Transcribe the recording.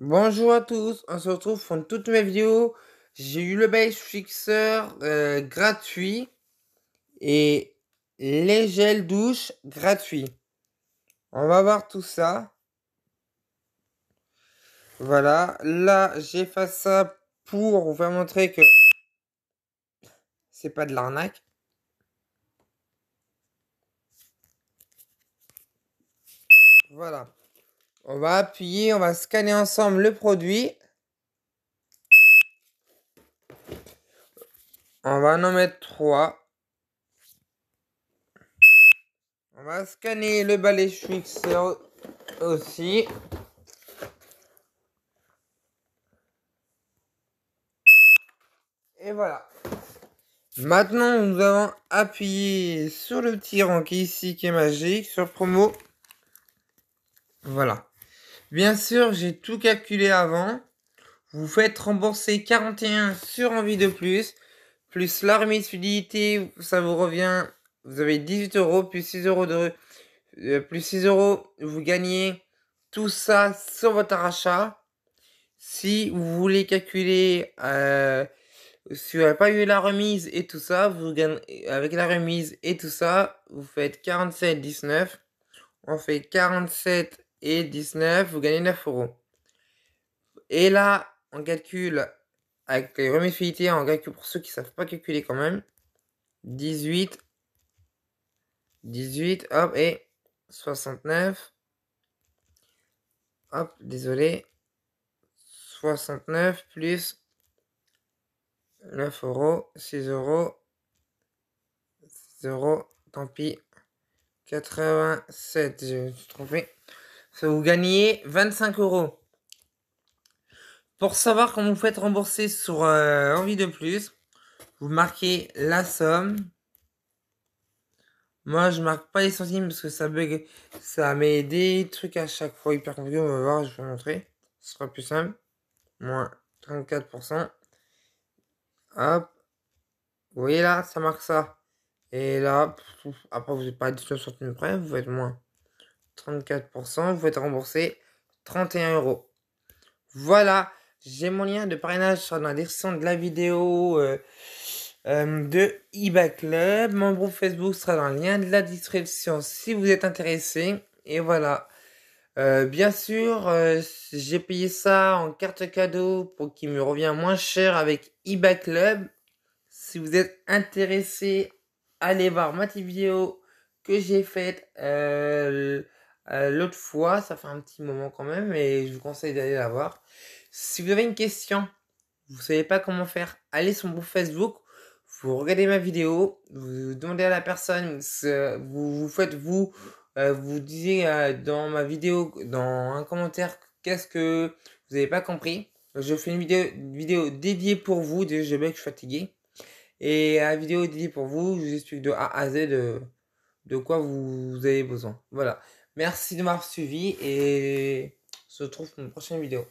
Bonjour à tous, on se retrouve pour toutes mes vidéos J'ai eu le Base Fixer euh, gratuit et les gels douche gratuits. On va voir tout ça. Voilà, là j'ai fait ça pour vous montrer que c'est pas de l'arnaque. Voilà. On va appuyer, on va scanner ensemble le produit. On va en mettre 3. On va scanner le balai fixe aussi. Et voilà. Maintenant, nous allons appuyer sur le petit rang qui ici qui est magique, sur promo. Voilà. Bien sûr, j'ai tout calculé avant. Vous faites rembourser 41 sur envie de plus, plus la remise fidélité, ça vous revient, vous avez 18 euros, plus 6 euros de, euh, plus 6 euros, vous gagnez tout ça sur votre rachat. Si vous voulez calculer, euh, si vous n'avez pas eu la remise et tout ça, vous gagnez, avec la remise et tout ça, vous faites 47,19. On fait 47 et 19, vous gagnez 9 euros. Et là, on calcule avec les remises fidélité, on calcule pour ceux qui ne savent pas calculer quand même. 18, 18, hop, et 69. Hop, désolé. 69 plus 9 euros, 6 euros, 6 euros, tant pis. 87, je me suis trompé vous gagnez 25 euros. Pour savoir comment vous faites rembourser sur envie euh, de plus, vous marquez la somme. Moi, je marque pas les centimes parce que ça bug, ça met des trucs à chaque fois hyper compliqué. On va voir, je vais vous montrer. Ce sera plus simple. Moins 34%. Hop. Vous voyez là, ça marque ça. Et là, après, vous n'êtes pas à 19 centimes près, vous êtes moins. 34%, vous êtes remboursé 31 euros. Voilà, j'ai mon lien de parrainage sur la description de la vidéo euh, euh, de eBay Club. Mon groupe Facebook sera dans le lien de la description si vous êtes intéressé. Et voilà. Euh, bien sûr, j'ai payé ça en carte cadeau pour qu'il me revient moins cher avec eBay Club. Si vous êtes intéressé, allez voir ma petite vidéo que j'ai faite. Euh, l'autre fois, ça fait un petit moment quand même, et je vous conseille d'aller la voir. Si vous avez une question, vous ne savez pas comment faire, allez sur mon Facebook, vous regardez ma vidéo, vous demandez à la personne, vous, vous faites vous, euh, vous disiez euh, dans ma vidéo, dans un commentaire, qu'est-ce que vous n'avez pas compris. Je fais une vidéo, dédiée pour vous, déjà je que je suis fatigué. Et la vidéo dédiée pour vous, je vous explique de A à Z de, de quoi vous avez besoin. Voilà. Merci de m'avoir suivi et se retrouve pour une prochaine vidéo.